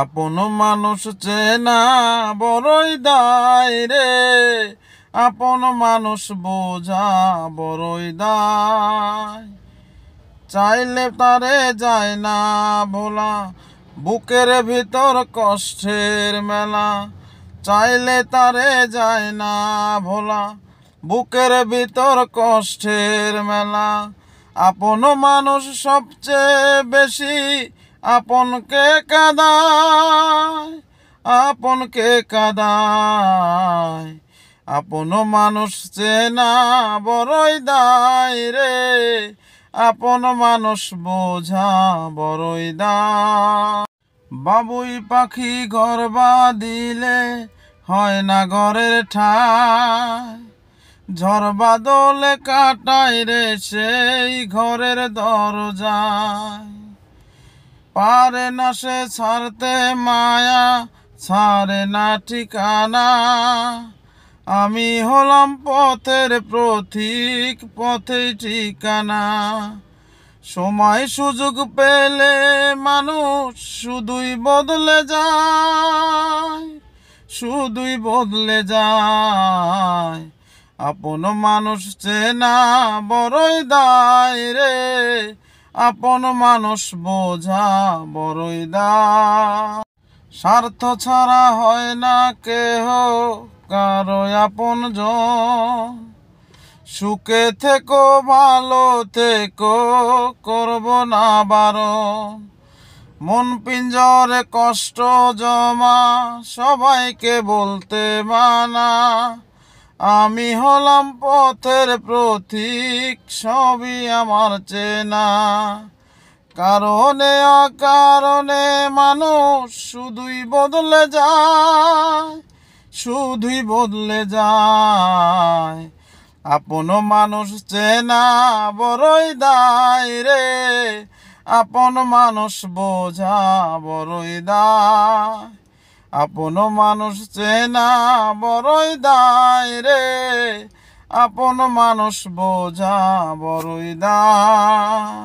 আপন মানুষ চেনা বড়ই দায় রে আপন মানুষ বোঝা বড়ই দায় চাইলে তারে যায় না ভোলা বুকের ভিতর কষ্টের মেলা চাইলে তারে যায় না ভোলা বুকের ভিতর কষ্টের মেলা আপন মানুষ সবচেয়ে বেশি আপনকে কাদায় কে কাদায় আপন মানুষ চেনা বড়ই দায় রে আপন মানুষ বোঝা বড়ই দায় বাবুই পাখি ঘর দিলে হয় না ঘরের ঠায় ঝড় বাদলে কাটায় রে সেই ঘরের দরজায় পারে না সে ছাড়তে মায়া ছাড়ে না ঠিকানা আমি হলাম পথের প্রতীক পথে ঠিকানা সময় সুযোগ পেলে মানুষ শুধুই বদলে যায় শুধুই বদলে যায় আপন মানুষ চেনা বড়ই দায় রে আপন মানুষ বোঝা বড়ই দা স্বার্থ ছাড়া হয় না কেহ কারো আপন জন সুখে থেকো ভালো থেকো করব না বারো মন পিঞ্জরে কষ্ট জমা সবাইকে বলতে মানা আমি হলাম পথের প্রতীক সবই আমার চেনা কারণে অকারণে মানুষ শুধুই বদলে যায় শুধুই বদলে যায় আপন মানুষ চেনা বড়ই দায় রে আপন মানুষ বোঝা বড়ই দায় আপন মানুষ চেনা বড়ই দায় রে আপন মানুষ বোঝা বড়ই দায়